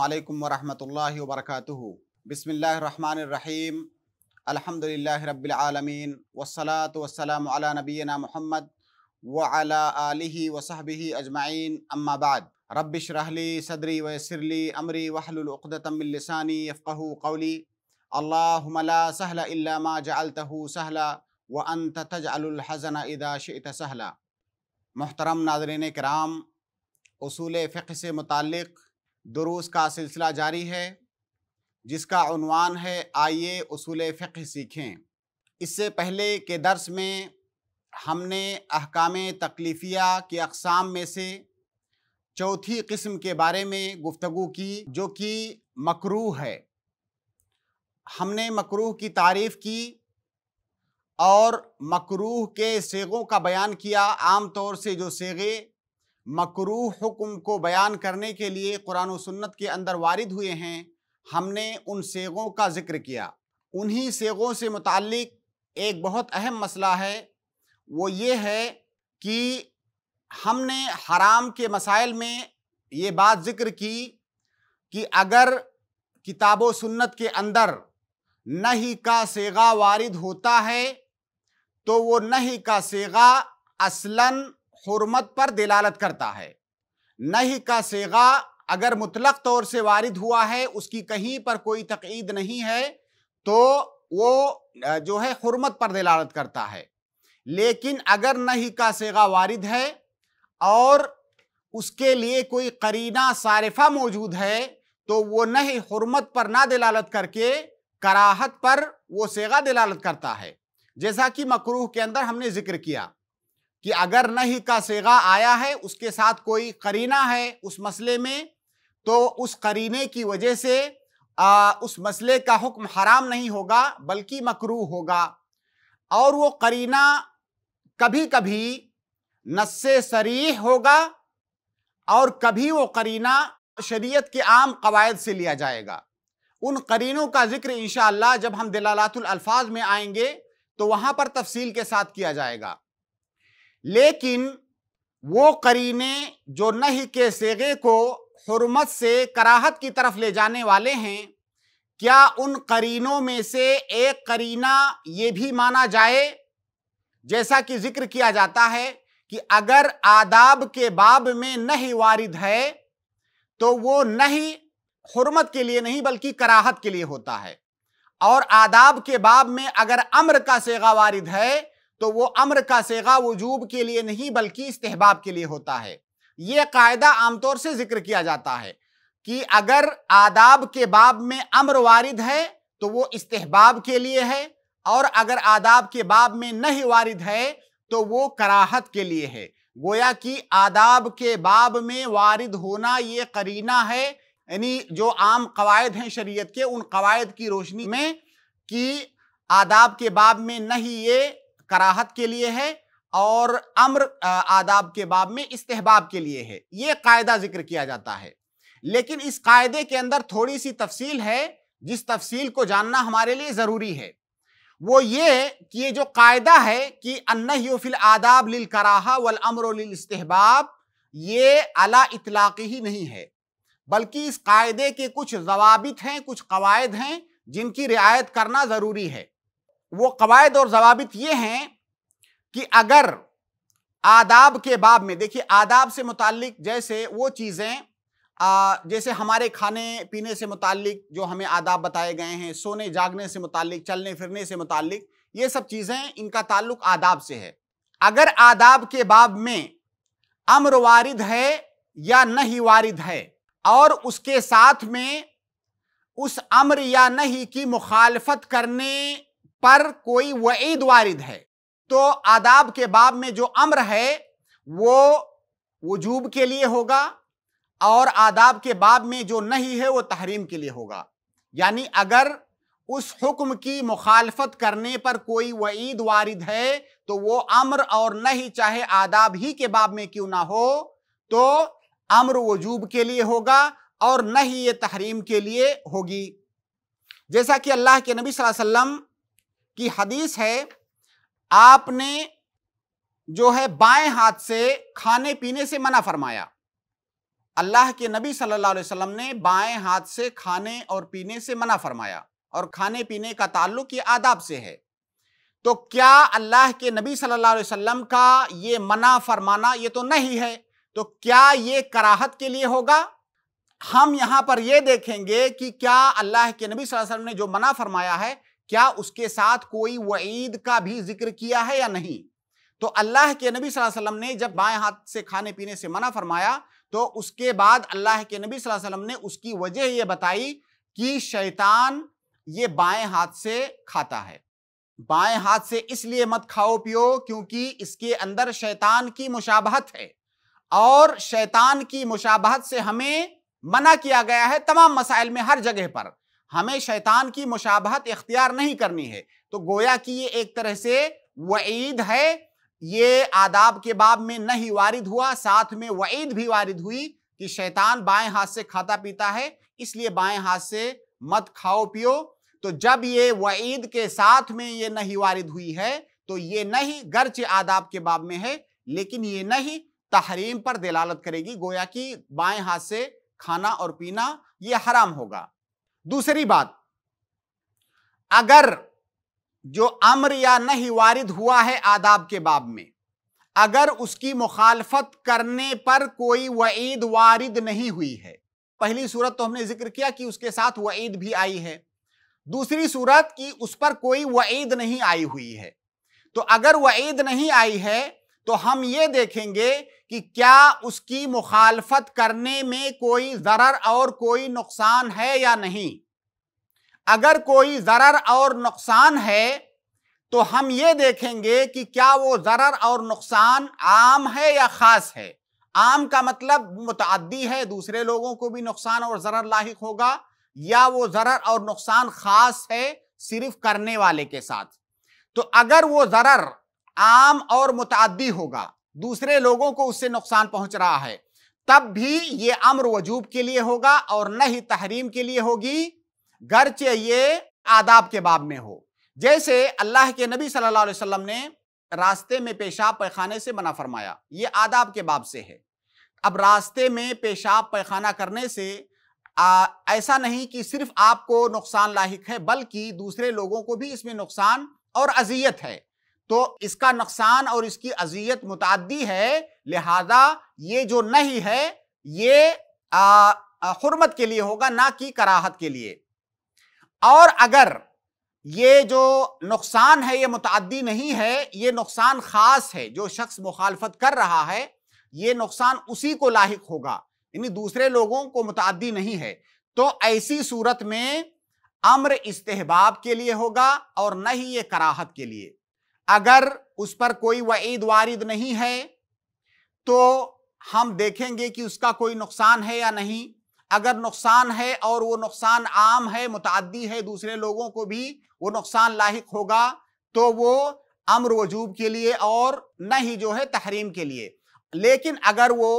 عليكم ورحمة الله وبركاته بسم الله الرحمن الرحيم الحمد لله رب العالمين والصلاة والسلام على نبينا محمد وعلى آله وصحبه أجمعين أما بعد رب اشرح لي صدري ويسر لي أمري واحلل عقدة من لساني يفقه قولي اللهم لا سهل إلا ما جعلته سهلا وأنت تجعل الحزن إذا شئت سهلا محترم ناظرين كرام اصول فقه سے متعلق दروس का सिलसिला जारी है जिसका उनवान है आइए उसूल फ़िक सीखें इससे पहले के दर्स में हमने अहकाम तकलीफ़िया के अकसाम में से चौथी किस्म के बारे में गुफ्तु की जो कि मकरूह है हमने मकरूह की तारीफ़ की और मकरूह के सेगों का बयान किया आम तौर से जो सेगे मकरू हुक्म को बयान करने के लिए कुरान सन्नत के अंदर वारिद हुए हैं हमने उन सेगों का ज़िक्र किया उन्हीं सेगों से मुतक एक बहुत अहम मसला है वो ये है कि हमने हराम के मसाइल में ये बात ज़िक्र की कि अगर किताब सुन्नत के अंदर नहीं का सेगा वारिद होता है तो वो नहीं का सेगा असलन हरमत पर दिलालत करता है नहीं का सेगा अगर मुतलक तौर से वारिद हुआ है उसकी कहीं पर कोई तकईद नहीं है तो वो जो है हरमत पर दिलालत करता है लेकिन अगर नहीं का सेगा वारिद है और उसके लिए कोई करीना सारिफा मौजूद है तो वो नहीं हरमत पर ना दिलालत करके कराहत पर वो सेगा दिलालत करता है जैसा कि मकरूह के अंदर हमने जिक्र किया कि अगर नहीं का सेगा आया है उसके साथ कोई करीना है उस मसले में तो उस करीने की वजह से आ, उस मसले का हुक्म हराम नहीं होगा बल्कि मकरू होगा और वो करीना कभी कभी नस्से सरीह होगा और कभी वो करीना शरीयत के आम कवायद से लिया जाएगा उन करीनों का जिक्र इन जब हम दलालातुल अल्फाज में आएंगे तो वहाँ पर तफसील के साथ किया जाएगा लेकिन वो करीने जो नहीं के सेगे को हरमत से कराहत की तरफ ले जाने वाले हैं क्या उन करीनों में से एक करीना ये भी माना जाए जैसा कि जिक्र किया जाता है कि अगर आदाब के बाब में नहीं वारिद है तो वो नहीं हरमत के लिए नहीं बल्कि कराहत के लिए होता है और आदाब के बाब में अगर अम्र का सेगा वारिद है तो वो अमर का सेगा वजूब के लिए नहीं बल्कि इस्तेहबाब के लिए होता है ये कायदा आमतौर से जिक्र किया जाता है कि अगर आदाब के बाब में अम्र वारिद है तो वो इस्तेहबाब के लिए है और अगर आदाब के बाब में नहीं वारिद है तो वो कराहत के लिए है गोया कि आदाब के बाब में वारिद होना ये करीना है यानी जो आम कवायद हैं शरीयत के उन कवायद की रोशनी में कि आदाब के बाब में नहीं ये कराहत के लिए है और अम्र आदाब के बाब में इस्तेहबाब के लिए है ये कायदा जिक्र किया जाता है लेकिन इस कायदे के अंदर थोड़ी सी तफसील है जिस तफसील को जानना हमारे लिए ज़रूरी है वो ये कि ये जो कायदा है कि अन्नफिल आदाब लिल कराहा वल अमर लिल इस्तेहबाब ये अला इतलाक़ी ही नहीं है बल्कि इस कायदे के कुछ जवाबित हैं कुछ कवायद हैं जिनकी रियायत करना ज़रूरी है वो कवायद और जवाबित ये हैं कि अगर आदाब के बाब में देखिए आदाब से मुतालिक जैसे वो चीज़ें जैसे हमारे खाने पीने से मुतालिक जो हमें आदाब बताए गए हैं सोने जागने से मुतालिक चलने फिरने से मुतालिक ये सब चीज़ें इनका ताल्लुक आदाब से है अगर आदाब के बाब में अम्र वारिद है या नहीं वारिद है और उसके साथ में उस अम्र या नहीं की मुखालफत करने पर कोई वईद वारिद है तो आदाब के बाब में जो अम्र है वो वजूब के लिए होगा और आदाब के बाब में जो नहीं है वो तहरीम के लिए होगा यानी अगर उस हुक्म की मुखालफत करने पर कोई वईद वारिद है तो वो अम्र और नहीं चाहे आदाब ही के बाब में क्यों ना हो तो अम्र वजूब के लिए होगा और नहीं ये तहरीम के लिए होगी जैसा कि अल्लाह के नबी वसल्लम कि हदीस है आपने जो है बाएं हाथ से खाने पीने से मना फरमाया अल्लाह के नबी सल्लल्लाहु अलैहि वसल्लम ने बाएं हाथ से खाने और पीने से मना फरमाया और खाने पीने का ताल्लुक ये आदाब से है तो क्या अल्लाह के नबी सल्लल्लाहु अलैहि वसल्लम का ये मना फरमाना ये तो नहीं है तो क्या ये कराहत के लिए होगा हम यहां पर यह देखेंगे कि क्या अल्लाह के नबी सल्लल्लाहु अलैहि वसल्लम ने जो मना फरमाया है क्या उसके साथ कोई वईद का भी जिक्र किया है या नहीं तो अल्लाह के नबी वसल्लम ने जब बाएं हाथ से खाने पीने से मना फरमाया तो उसके बाद अल्लाह के नबी वसल्लम ने उसकी वजह यह बताई कि शैतान ये बाएं हाथ से खाता है बाएं हाथ से इसलिए मत खाओ पियो क्योंकि इसके अंदर शैतान की मुशाबहत है और शैतान की मुशाबहत से हमें मना किया गया है तमाम मसाइल में हर जगह पर हमें शैतान की मुशाबहत इख्तियार नहीं करनी है तो गोया कि ये एक तरह से वईद है ये आदाब के बाब में नहीं वारिद हुआ साथ में वईद भी वारिद हुई कि शैतान बाएं हाथ से खाता पीता है इसलिए बाएं हाथ से मत खाओ पियो तो जब ये वईद के साथ में ये नहीं वारिद हुई है तो ये नहीं गर्च आदाब के बाब में है लेकिन ये नहीं तहरीम पर दलालत करेगी गोया कि बाएं हाथ से खाना और पीना ये हराम होगा दूसरी बात अगर जो अमर या नहीं वारिद हुआ है आदाब के बाब में अगर उसकी मुखालफत करने पर कोई वईद वारिद नहीं हुई है पहली सूरत तो हमने जिक्र किया कि उसके साथ वईद भी आई है दूसरी सूरत कि उस पर कोई वईद नहीं आई हुई है तो अगर वईद नहीं आई है तो हम ये देखेंगे कि क्या उसकी मुखालफत करने में कोई ज़रर और कोई नुकसान है या नहीं अगर कोई ज़रर और नुकसान है तो हम ये देखेंगे कि क्या वो ज़रर और नुकसान आम है या ख़ास है आम का मतलब मतदी है दूसरे लोगों को भी नुकसान और ज़रर लाक होगा या वो ज़रर और नुकसान ख़ास है सिर्फ करने वाले के साथ तो अगर वो ज़रर आम और मुतादी होगा दूसरे लोगों को उससे नुकसान पहुंच रहा है तब भी ये अम्र वजूब के लिए होगा और न ही तहरीम के लिए होगी गर्चे ये आदाब के बाब में हो जैसे अल्लाह के नबी सल्लल्लाहु अलैहि वसल्लम ने रास्ते में पेशाब पैखाने से मना फरमाया ये आदाब के बाब से है अब रास्ते में पेशाब पैखाना करने से आ, ऐसा नहीं कि सिर्फ आपको नुकसान लाक है बल्कि दूसरे लोगों को भी इसमें नुकसान और अजियत है तो इसका नुकसान और इसकी अजियत मुतादी है लिहाजा ये जो नहीं है ये हरमत के लिए होगा ना कि कराहत के लिए और अगर ये जो नुकसान है ये मुतदी नहीं है ये नुकसान ख़ास है जो शख्स मुखालफत कर रहा है ये नुकसान उसी को लाक होगा यानी दूसरे लोगों को मुतदी नहीं है तो ऐसी सूरत में अम्र इस्तेहबाब के लिए होगा और न ही ये कराहत के लिए अगर उस पर कोई वईद वारिद नहीं है तो हम देखेंगे कि उसका कोई नुकसान है या नहीं अगर नुकसान है और वो नुकसान आम है मुतदी है दूसरे लोगों को भी वो नुकसान लाक होगा तो वो अम्र वजूब के लिए और न ही जो है तहरीम के लिए लेकिन अगर वो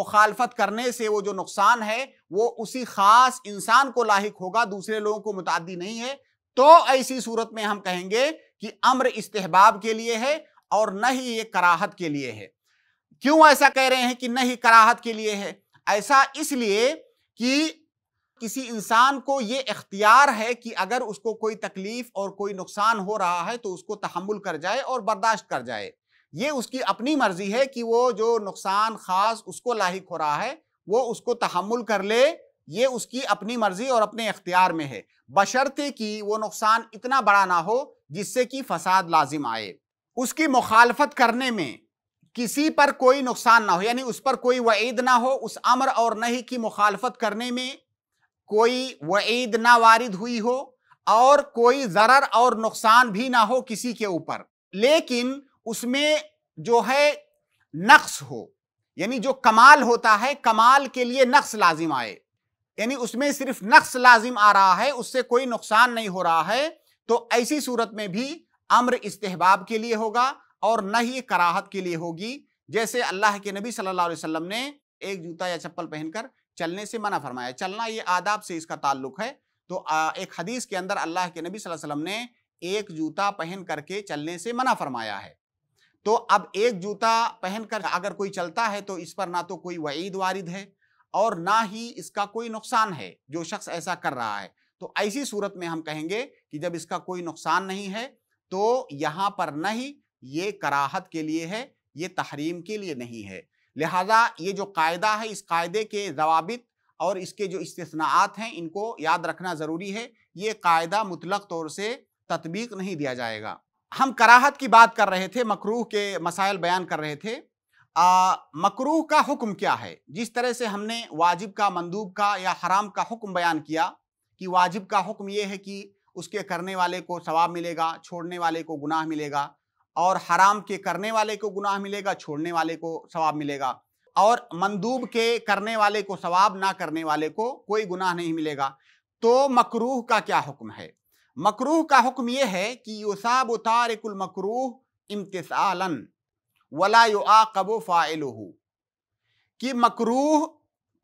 मुखालफत करने से वो जो नुकसान है वो उसी ख़ास इंसान को लाक होगा दूसरे लोगों को मुतादी नहीं है तो ऐसी सूरत में हम कहेंगे कि अम्र इस्तेहबाब के लिए है और न ही ये कराहत के लिए है क्यों ऐसा कह रहे हैं कि न ही कराहत के लिए है ऐसा इसलिए कि किसी इंसान को ये इख्तियार है कि अगर उसको कोई तकलीफ और कोई नुकसान हो रहा है तो उसको तहमुल कर जाए और बर्दाश्त कर जाए ये उसकी अपनी मर्जी है कि वो जो नुकसान खास उसको लाक हो रहा है वो उसको तहमुल कर ले ये उसकी अपनी मर्जी और अपने इख्तियार में है बशर्ते कि वो नुकसान इतना बड़ा ना हो जिससे कि फसाद लाजिम आए उसकी मुखालफत करने में किसी पर कोई नुकसान ना हो यानी उस पर कोई वईद ना हो उस अमर और नहीं की मुखालफत करने में कोई वईद ना वारिद हुई हो और कोई ज़रर और नुकसान भी ना हो किसी के ऊपर लेकिन उसमें जो है नक्स हो यानी जो कमाल होता है कमाल के लिए नक्स लाजिम आए यानी उसमें सिर्फ नक्स लाजिम आ रहा है उससे कोई नुकसान नहीं हो रहा है तो ऐसी सूरत में भी अम्र इस्तेहबाब के लिए होगा और न ही कराहत के लिए होगी जैसे अल्लाह के नबी सल्लल्लाहु अलैहि वसल्लम ने एक जूता या चप्पल पहनकर चलने से मना फरमाया चलना ये आदाब से इसका ताल्लुक है तो एक हदीस के अंदर अल्लाह के नबी सल्लल्लाहु अलैहि वसल्लम ने एक जूता पहन करके चलने से मना फरमाया है तो अब एक जूता पहनकर अगर कोई चलता है तो इस पर ना तो कोई वईद वारिद है और ना ही इसका कोई नुकसान है जो शख्स ऐसा कर रहा है तो ऐसी सूरत में हम कहेंगे कि जब इसका कोई नुकसान नहीं है तो यहाँ पर नहीं ये कराहत के लिए है ये तहरीम के लिए नहीं है लिहाजा ये जो कायदा है इस कायदे के जवाबित और इसके जो इस्तेसनात हैं इनको याद रखना ज़रूरी है ये कायदा मुतलक तौर से तत्बीक नहीं दिया जाएगा हम कराहत की बात कर रहे थे मकरूह के मसाइल बयान कर रहे थे मकरूह का हुक्म क्या है जिस तरह से हमने वाजिब का मंदूब का या हराम का हुक्म बयान किया कि वाजिब का हुक्म यह है कि उसके करने वाले को सवाब मिलेगा छोड़ने वाले को गुनाह मिलेगा और हराम के करने वाले को गुनाह मिलेगा छोड़ने वाले को सवाब मिलेगा और मंदूब के करने वाले को सवाब ना करने वाले को कोई गुनाह नहीं मिलेगा तो मकरूह का क्या हुक्म है मकरूह का हुक्म यह है कि युसाब उतारकुल मकरूह इम्तिसालन वला युआकबु फ़ाइलहू कि मकरूह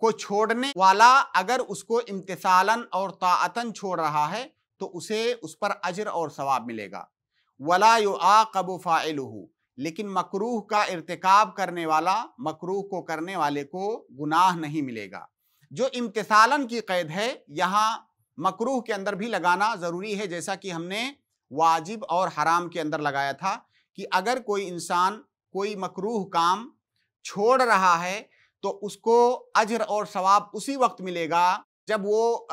को छोड़ने वाला अगर उसको इम्तसालन और तातन छोड़ रहा है तो उसे उस पर अजर और सवाब मिलेगा वला यो आकब लेकिन मकरूह का इरतकब करने वाला मकरूह को करने वाले को गुनाह नहीं मिलेगा जो इम्तसालन की कैद है यहाँ मकरूह के अंदर भी लगाना ज़रूरी है जैसा कि हमने वाजिब और हराम के अंदर लगाया था कि अगर कोई इंसान कोई मकरूह काम छोड़ रहा है तो उसको अजर और सवाब उसी वक्त मिलेगा जब वो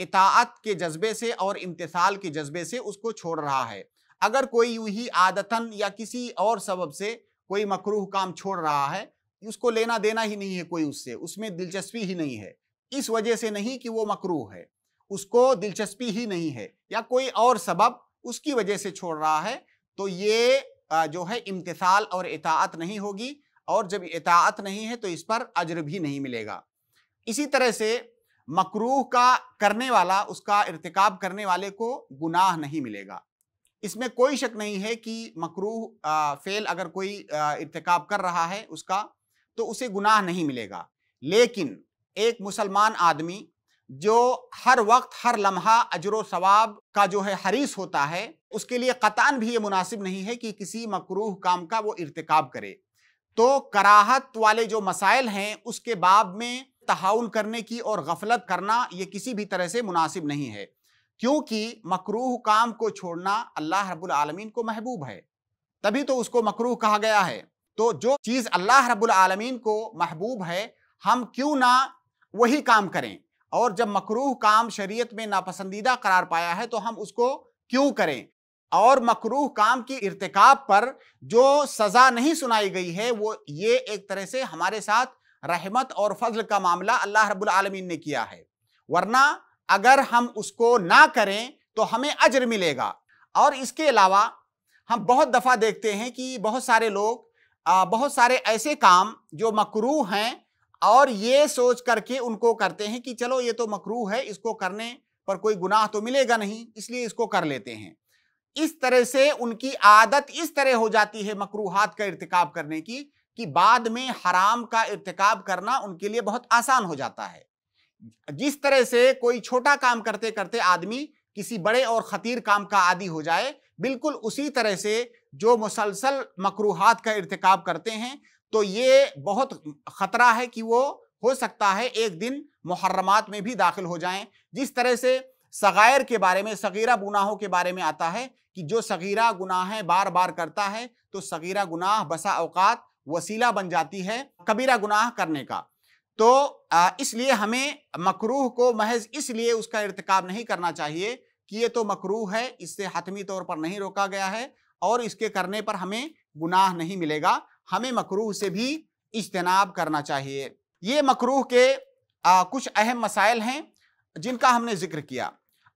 इतात के जज्बे से और इम्तसाल के जज्बे से उसको छोड़ रहा है अगर कोई यूं ही आदतन या किसी और सबब से कोई मकरूह काम छोड़ रहा है उसको लेना देना ही नहीं है कोई उससे उसमें दिलचस्पी ही नहीं है इस वजह से नहीं कि वो मकरूह है उसको दिलचस्पी ही नहीं है या कोई और सबब उसकी वजह से छोड़ रहा है तो ये जो है इम्तसाल और इतात नहीं होगी और जब इतात नहीं है तो इस पर अजर भी नहीं मिलेगा इसी तरह से मकरूह का करने वाला उसका इरतकब करने वाले को गुनाह नहीं मिलेगा इसमें कोई शक नहीं है कि मकरूह फेल अगर कोई इरतकब कर रहा है उसका तो उसे गुनाह नहीं मिलेगा लेकिन एक मुसलमान आदमी जो हर वक्त हर लम्हा अजर सवाब का जो है हरीस होता है उसके लिए कतान भी ये मुनासिब नहीं है कि किसी मकरूह काम का वो इरतकब करे तो कराहत वाले जो मसाइल हैं उसके बाब में तहाउल करने की और गफलत करना ये किसी भी तरह से मुनासिब नहीं है क्योंकि मकरूह काम को छोड़ना अल्लाह रब्बुल आलमीन को महबूब है तभी तो उसको मकरूह कहा गया है तो जो चीज़ अल्लाह रब्बुल आलमीन को महबूब है हम क्यों ना वही काम करें और जब मकरूह काम शरीयत में नापसंदीदा करार पाया है तो हम उसको क्यों करें और मकरूह काम की इरतकाब पर जो सज़ा नहीं सुनाई गई है वो ये एक तरह से हमारे साथ रहमत और फजल का मामला अल्लाह रब्बुल आलमीन ने किया है वरना अगर हम उसको ना करें तो हमें अजर मिलेगा और इसके अलावा हम बहुत दफ़ा देखते हैं कि बहुत सारे लोग बहुत सारे ऐसे काम जो मकरू हैं और ये सोच करके उनको करते हैं कि चलो ये तो मकरू है इसको करने पर कोई गुनाह तो मिलेगा नहीं इसलिए इसको कर लेते हैं इस तरह से उनकी आदत इस तरह हो जाती है मकरूहत का इरतकब करने की कि बाद में हराम का इरतकब करना उनके लिए बहुत आसान हो जाता है जिस तरह से कोई छोटा काम करते करते आदमी किसी बड़े और ख़तीर काम का आदि हो जाए बिल्कुल उसी तरह से जो मुसलसल मकरूहत का इरतकाब करते हैं तो ये बहुत ख़तरा है कि वो हो सकता है एक दिन मुहर्रमात में भी दाखिल हो जाएं जिस तरह से सगैर के बारे में सगीरा गुनाहों के बारे में आता है कि जो सगीरा गुनाहें बार बार करता है तो सगीरा गुनाह बसा अवकात वसीला बन जाती है कबीरा गुनाह करने का तो इसलिए हमें मकरूह को महज इसलिए उसका इरतकाब नहीं करना चाहिए कि ये तो मकरूह है इससे हतमी तौर पर नहीं रोका गया है और इसके करने पर हमें गुनाह नहीं मिलेगा हमें मकरूह से भी इजतनाब करना चाहिए ये मकरूह के आ, कुछ अहम मसाइल हैं जिनका हमने जिक्र किया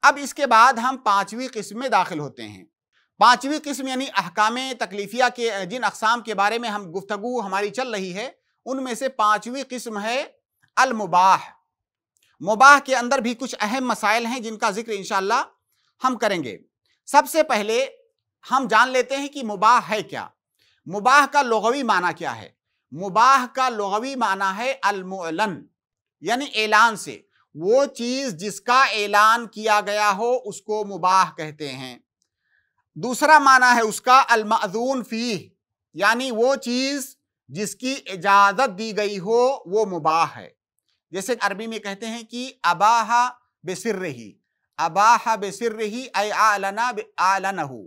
अब इसके बाद हम पांचवी किस्म में दाखिल होते हैं पांचवी किस्म यानी अहकाम तकलीफिया के जिन अकसाम के बारे में हम गुफ्तगु हमारी चल रही है उनमें से पांचवी किस्म है अलमुबाह मुबाह के अंदर भी कुछ अहम मसाइल हैं जिनका जिक्र इनशाला हम करेंगे सबसे पहले हम जान लेते हैं कि मुबाह है क्या मुबाह का लगवी माना क्या है मुबाह का लगवी माना है अलमुअलन यानी ऐलान से वो चीज जिसका ऐलान किया गया हो उसको मुबाह कहते हैं दूसरा माना है उसका अलमाजून फ़ी यानी वो चीज़ जिसकी इजाज़त दी गई हो वो मुबाह है जैसे अरबी में कहते हैं कि अबाहा बेसर रही अबाहा बेसर रही आलना आलन हो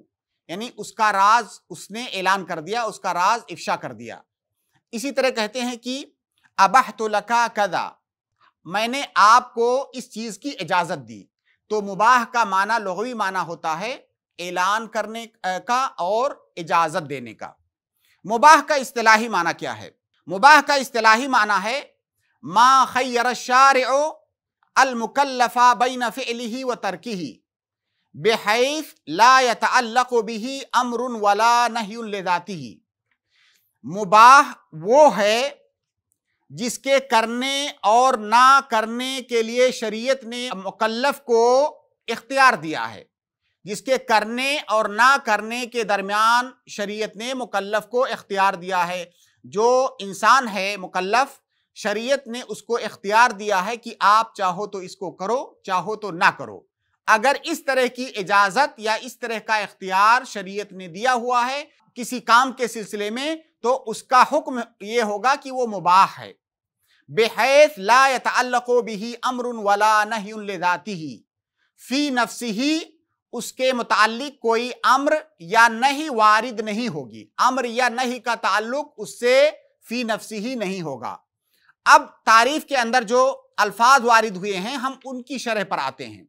यानी उसका राज उसने ऐलान कर दिया उसका राज इफ्शा कर दिया इसी तरह कहते हैं कि अबाह तो लका कदा मैंने आपको इस चीज की इजाजत दी तो मुबाह का माना लघवी माना होता है ऐलान करने का और इजाजत देने का मुबाह का इस्तलाही माना क्या है मुबाह का इस्तलाही माना है मा खैर शारमकल्लफ़ा बिन फ़िली व तरकी बेहैफ लातल्लक बिही अमरुन वला नहींती मुबाह वो है जिसके करने और ना करने के लिए शरीयत ने मुकल्लफ को इख्तियार दिया है जिसके करने और ना करने के दरमियान शरीयत ने मुकल्लफ को इख्तियार दिया है जो इंसान है मुकल्लफ शरीयत ने उसको इख्तियार दिया है कि आप चाहो तो इसको करो चाहो तो ना करो अगर इस तरह की इजाज़त या इस तरह का इख्तियार शरीयत ने दिया हुआ है किसी काम के सिलसिले में तो उसका हुक्म ये होगा कि वो मुबाह है बेहस ला बिही अमर वला नहीती ही फ़ी नफसी ही उसके मुतालिक कोई अम्र या नहीं वारिद नहीं होगी अम्र या नहीं का ताल्लुक उससे फ़ी नफसी ही नहीं होगा अब तारीफ के अंदर जो अल्फाज वारिद हुए हैं हम उनकी शरह पर आते हैं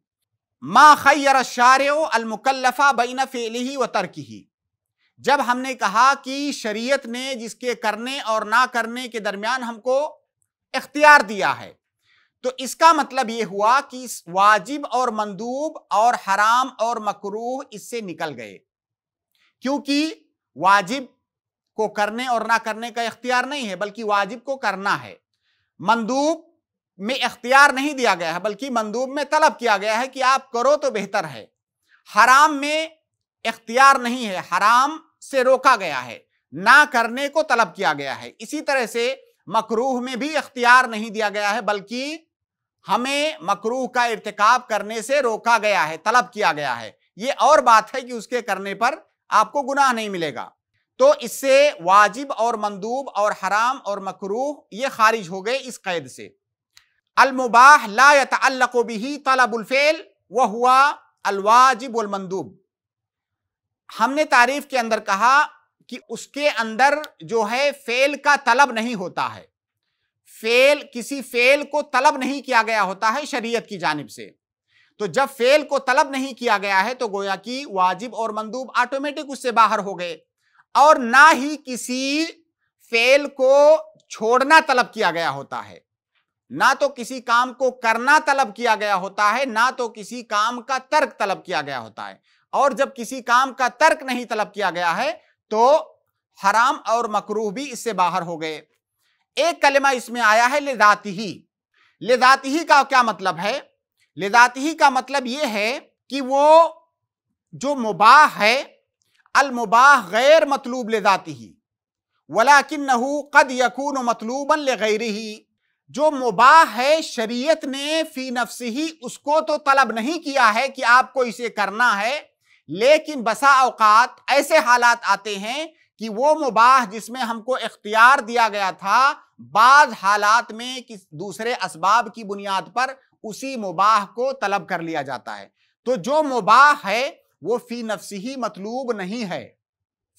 मा खैर अलमुकल्लफा बैन फ़ेली व तर्क ही जब हमने कहा कि शरीयत ने जिसके करने और ना करने के दरमियान हमको इख्तियार दिया है तो इसका मतलब ये हुआ कि वाजिब और मंदूब और हराम और मकरूह इससे निकल गए क्योंकि वाजिब को करने और ना करने का इख्तियार नहीं है बल्कि वाजिब को करना है मंदूब में इख्तियार नहीं दिया गया है बल्कि मंदूब में तलब किया गया है कि आप करो तो बेहतर है हराम में इख्तियार नहीं है हराम से रोका गया है ना करने को तलब किया गया है इसी तरह से मकरूह में भी अख्तियार नहीं दिया गया है बल्कि हमें मकरूह का इरतकाब करने से रोका गया है तलब किया गया है ये और बात है कि उसके करने पर आपको गुनाह नहीं मिलेगा तो इससे वाजिब और मंदूब और हराम और मकरूह ये खारिज हो गए इस कैद से अलमुबाह लाको भी वह हुआ अलवाजिब मंदूब हमने तारीफ के अंदर कहा कि उसके अंदर जो है फेल का तलब नहीं होता है फेल किसी फेल को तलब नहीं किया गया होता है शरीयत की जानब से तो जब फेल को तलब नहीं किया गया है तो गोया कि वाजिब और मंदूब ऑटोमेटिक उससे बाहर हो गए और ना ही किसी फेल को छोड़ना तलब किया गया होता है ना तो किसी काम को करना तलब किया गया होता है ना तो किसी काम का तर्क तलब किया गया होता है और जब किसी काम का तर्क नहीं तलब किया गया है तो हराम और मकरूह भी इससे बाहर हो गए एक कलमा इसमें आया है लेदाती ही ही का क्या मतलब है लेदाती ही का मतलब यह है कि वो जो मुबाह है अलमुबाह गैर मतलूब लेदाती ही वलाकिन नहू कद यकून मतलूबन लगैर ही जो मुबाह है शरीयत ने फी नफ्स ही उसको तो तलब नहीं किया है कि आपको इसे करना है लेकिन बसा अवकात ऐसे हालात आते हैं कि वो मुबाह जिसमें हमको इख्तियार दिया गया था बाज हालात में किस दूसरे इसबाब की बुनियाद पर उसी मुबाह को तलब कर लिया जाता है तो जो मुबाह है वो फ़ी नफसी ही मतलूब नहीं है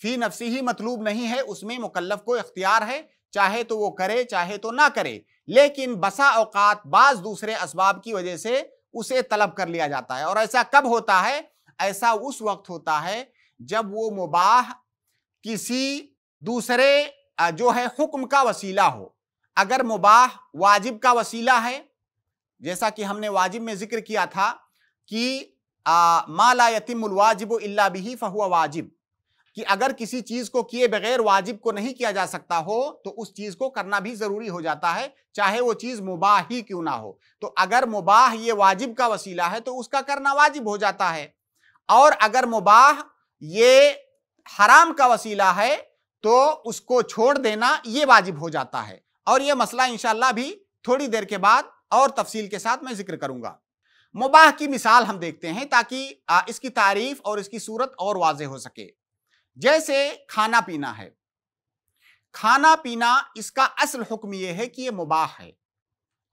फ़ी नफसी ही मतलूब नहीं है उसमें मुकलफ को इख्तियार है चाहे तो वो करे चाहे तो ना करे लेकिन बसा अवकात बाज दूसरे इसबाब की वजह से उसे तलब कर लिया जाता है और ऐसा कब होता है ऐसा उस वक्त होता है जब वो मुबाह किसी दूसरे जो है हुक्म का वसीला हो अगर मुबाह वाजिब का वसीला है जैसा कि हमने वाजिब में जिक्र किया था कि माला यतिमुल वाजिब इल्ला बिही फहुआ वाजिब कि अगर किसी चीज़ को किए बगैर वाजिब को नहीं किया जा सकता हो तो उस चीज़ को करना भी ज़रूरी हो जाता है चाहे वो चीज़ मुबाह ही क्यों ना हो तो अगर मुबाह ये वाजिब का वसीला है तो उसका करना वाजिब हो जाता है और अगर मुबाह ये हराम का वसीला है तो उसको छोड़ देना ये वाजिब हो जाता है और ये मसला इनशाला भी थोड़ी देर के बाद और तफसील के साथ मैं जिक्र करूंगा मुबाह की मिसाल हम देखते हैं ताकि इसकी तारीफ और इसकी सूरत और वाज हो सके जैसे खाना पीना है खाना पीना इसका असल हुक्म यह है कि यह मुबाह है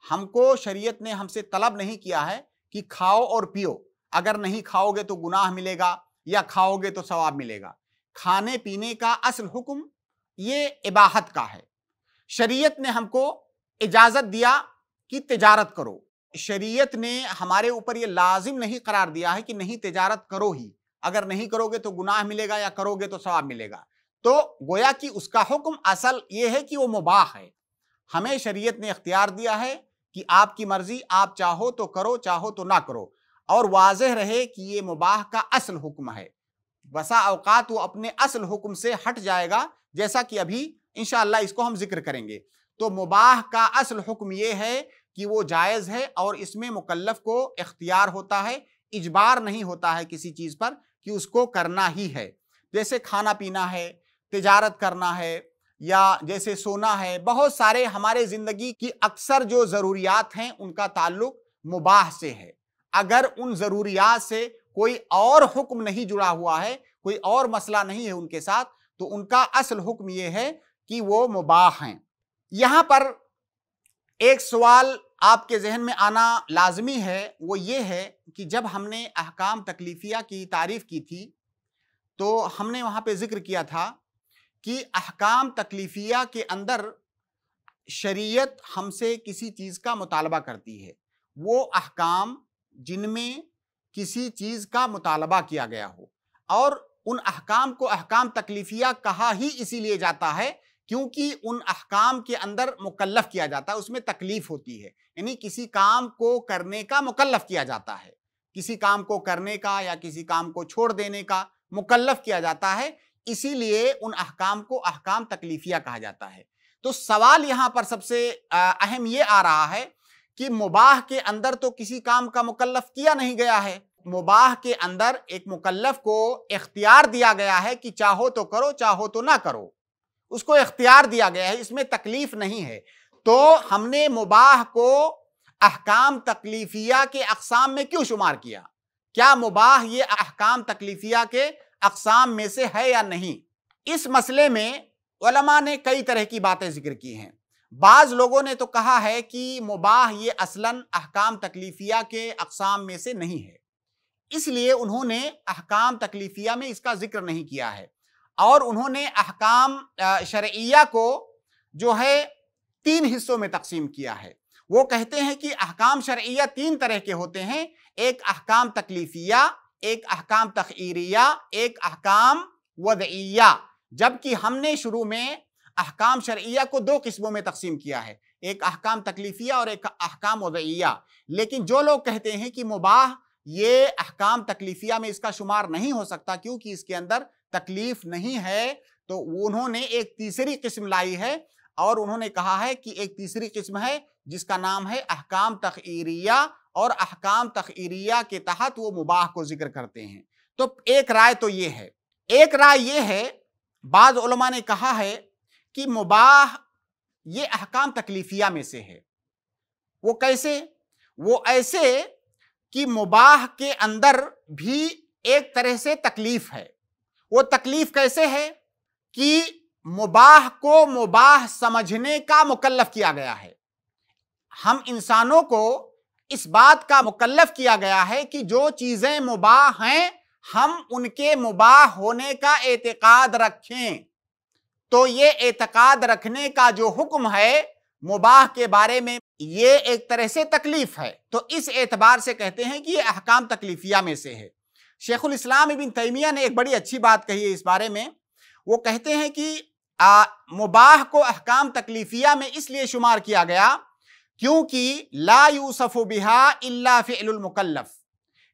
हमको शरीयत ने हमसे तलब नहीं किया है कि खाओ और पियो अगर नहीं खाओगे तो गुनाह मिलेगा या खाओगे तो सवाब मिलेगा खाने पीने का असल हुक्म ये इबाहत का है शरीयत ने हमको इजाज़त दिया कि तजारत करो शरीयत ने हमारे ऊपर ये लाजिम नहीं करार दिया है कि नहीं तजारत करो ही अगर नहीं करोगे तो गुनाह मिलेगा या करोगे तो सवाब मिलेगा तो गोया कि उसका हुक्म असल ये है कि वो मुबाह है हमें शरीयत ने इख्तियार दिया है कि आपकी मर्जी आप चाहो तो करो चाहो तो ना करो और वाज रहे कि ये मुबाह का असल हुक्म है बसा अवकात वो अपने असल हुक्म से हट जाएगा जैसा कि अभी इन इसको हम जिक्र करेंगे तो मुबाह का असल हुक्म ये है कि वो जायज़ है और इसमें मुकलफ़ को इख्तियार होता है इजबार नहीं होता है किसी चीज़ पर कि उसको करना ही है जैसे खाना पीना है तजारत करना है या जैसे सोना है बहुत सारे हमारे ज़िंदगी की अक्सर जो ज़रूरियात हैं उनका ताल्लुक मुबाह से है अगर उन ज़रूरियात से कोई और हुक्म नहीं जुड़ा हुआ है कोई और मसला नहीं है उनके साथ तो उनका असल हुक्म यह है कि वो मुबाह हैं यहाँ पर एक सवाल आपके जहन में आना लाजमी है वो ये है कि जब हमने अहकाम तकलीफिया की तारीफ़ की थी तो हमने वहाँ पे ज़िक्र किया था कि अहकाम तकलीफिया के अंदर शरीयत हमसे किसी चीज़ का मुतालबा करती है वो अहकाम जिनमें किसी चीज़ का मुतालबा किया गया हो और उन अहकाम को अहकाम तकलीफिया कहा ही इसीलिए जाता है क्योंकि उन अहकाम के अंदर मुकल्लफ किया जाता है उसमें तकलीफ होती है यानी किसी काम को करने का मुकल्लफ किया जाता है किसी काम को करने का या किसी काम को छोड़ देने का मुकल्लफ किया जाता है इसीलिए उन अहकाम को अहकाम तकलीफिया कहा जाता है तो सवाल यहाँ पर सबसे अहम यह आ रहा है कि मुबाह के अंदर तो किसी काम का मुकल्लफ किया नहीं गया है मुबाह के अंदर एक मुकल्लफ को इख्तियार दिया गया है कि चाहो तो करो चाहो तो ना करो उसको इख्तियार दिया गया है इसमें तकलीफ नहीं है तो हमने मुबाह को अहकाम तकलीफिया के अकसाम में क्यों शुमार किया क्या मुबाह ये अहकाम तकलीफिया के अकसाम में से है या नहीं इस मसले में ने कई तरह की बातें जिक्र की हैं बाज लोगों ने तो कहा है कि मुबाह ये असलन अहकाम तकलीफिया के अकसाम में से नहीं है इसलिए उन्होंने अहकाम तकलीफिया में इसका जिक्र नहीं किया है और उन्होंने अहकाम शर्या को जो है तीन हिस्सों में तकसीम किया है वो कहते हैं कि अहकाम शर्या तीन तरह के होते हैं एक अहकाम तकलीफिया एक अहकाम तखीरिया एक अहकाम वदिया जबकि हमने शुरू में अहकाम शर्या को दो किस्मों में तकसीम किया है एक अहकाम तकलीफिया और एक अहकाम वदैया लेकिन जो लोग कहते हैं कि मुबाह ये अहकाम तकलीफिया में इसका शुमार नहीं हो सकता क्योंकि इसके अंदर तकलीफ नहीं है तो उन्होंने एक तीसरी किस्म लाई है और उन्होंने कहा है कि एक तीसरी किस्म है जिसका नाम है अहकाम तखीरिया और अहकाम तखीरिया के तहत वो मुबाह को जिक्र करते हैं तो एक राय तो ये है एक राय ये है बाज़ ने कहा है कि मुबाह ये अहकाम तकलीफिया में से है वो कैसे वो ऐसे कि मुबाह के अंदर भी एक तरह से तकलीफ है वो तकलीफ कैसे है कि मुबाह को मुबाह समझने का मुकल्लफ किया गया है हम इंसानों को इस बात का मुकल्लफ किया गया है कि जो चीज़ें मुबाह हैं हम उनके मुबाह होने का एतक़ाद रखें तो ये एतकाद रखने का जो हुक्म है मुबाह के बारे में ये एक तरह से तकलीफ है तो इस एतबार से कहते हैं कि ये अहकाम तकलीफिया में से है शेखुल इस्लाम इबिन तैमिया ने एक बड़ी अच्छी बात कही है इस बारे में वो कहते हैं कि आ, मुबाह को अहकाम तकलीफिया में इसलिए शुमार किया गया क्योंकि ला यूसफ़ बिहा इल्ला फ़िलमकल्लफ़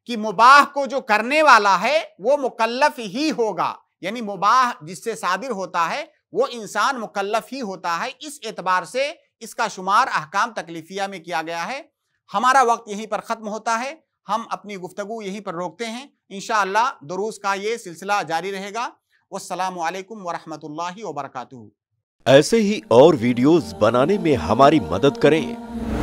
कि मुबाह को जो करने वाला है वो मुकल्लफ ही होगा यानी मुबाह जिससे सादिर होता है वो इंसान मुकल्लफ ही होता है इस एतबार से इसका शुमार अहकाम तकलीफिया में किया गया है हमारा वक्त यहीं पर ख़त्म होता है हम अपनी गुफ्तु यहीं पर रोकते हैं इन दुरूस का ये सिलसिला जारी रहेगा वालेकुम वरहमतुल्लाहि वबरकातुहू ऐसे ही और वीडियोस बनाने में हमारी मदद करें